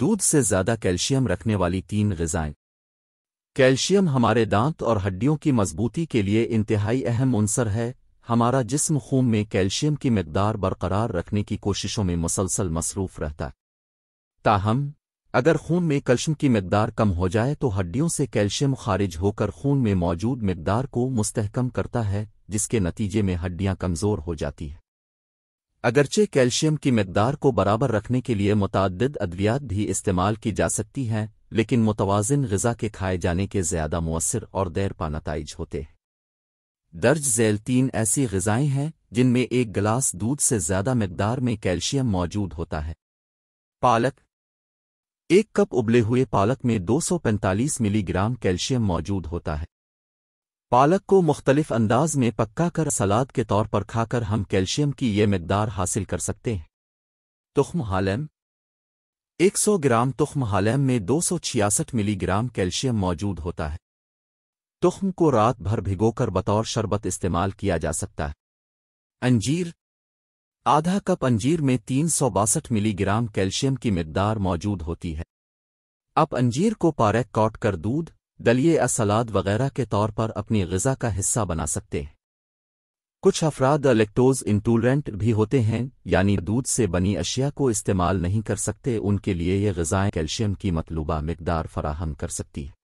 दूध से ज़्यादा कैल्शियम रखने वाली तीन गजाएं कैल्शियम हमारे दांत और हड्डियों की मजबूती के लिए इंतहाई अहम अंसर है हमारा जिस्म खून में कैल्शियम की मकदार बरकरार रखने की कोशिशों में मुसलसल मसरूफ़ रहता है ताहम अगर खून में कैल्शियम की मकदार कम हो जाए तो हड्डियों से कैल्शियम खारिज होकर खून में मौजूद मकदार को मुस्तहकम करता है जिसके नतीजे में हड्डियाँ कमज़ोर हो जाती हैं अगरचे कैल्शियम की मकदार को बराबर रखने के लिए मुतद अद्वियात भी इस्तेमाल की जा सकती हैं लेकिन मुतवाजन गज़ा के खाए जाने के ज़्यादा मौसर और दैर पा नतज होते हैं दर्ज झेल तीन ऐसी गज़ाएँ हैं जिनमें एक गिलास दूध से ज़्यादा मकदार में कैल्शियम मौजूद होता है पालक एक कप उबले हुए पालक में 245 मिलीग्राम कैल्शियम मौजूद होता है पालक को मुख्तलिफ अंदाज में पक्का कर सलाद के तौर पर खाकर हम कैल्शियम की ये मकदार हासिल कर सकते हैं तुख्म हालम 100 ग्राम तुख्म हालम में दो सौ छियासठ मिलीग्राम कैल्शियम मौजूद होता है तुख्म को रात भर भिगोकर बतौर शरबत इस्तेमाल किया जा सकता है अंजीर आधा कप अंजीर में तीन सौ बासठ मिलीग्राम कैल्शियम की मकदार मौजूद होती है अब अंजीर को पारक कॉट कर दूध दलिए असलाद वगैरह के तौर पर अपनी गज़ा का हिस्सा बना सकते हैं कुछ अफराद लेक्टोज इंटूलेंट भी होते हैं यानी दूध से बनी अशिया को इस्तेमाल नहीं कर सकते उनके लिए ये गज़ाएं कैल्शियम की मतलूबा मकदार फराहम कर सकती हैं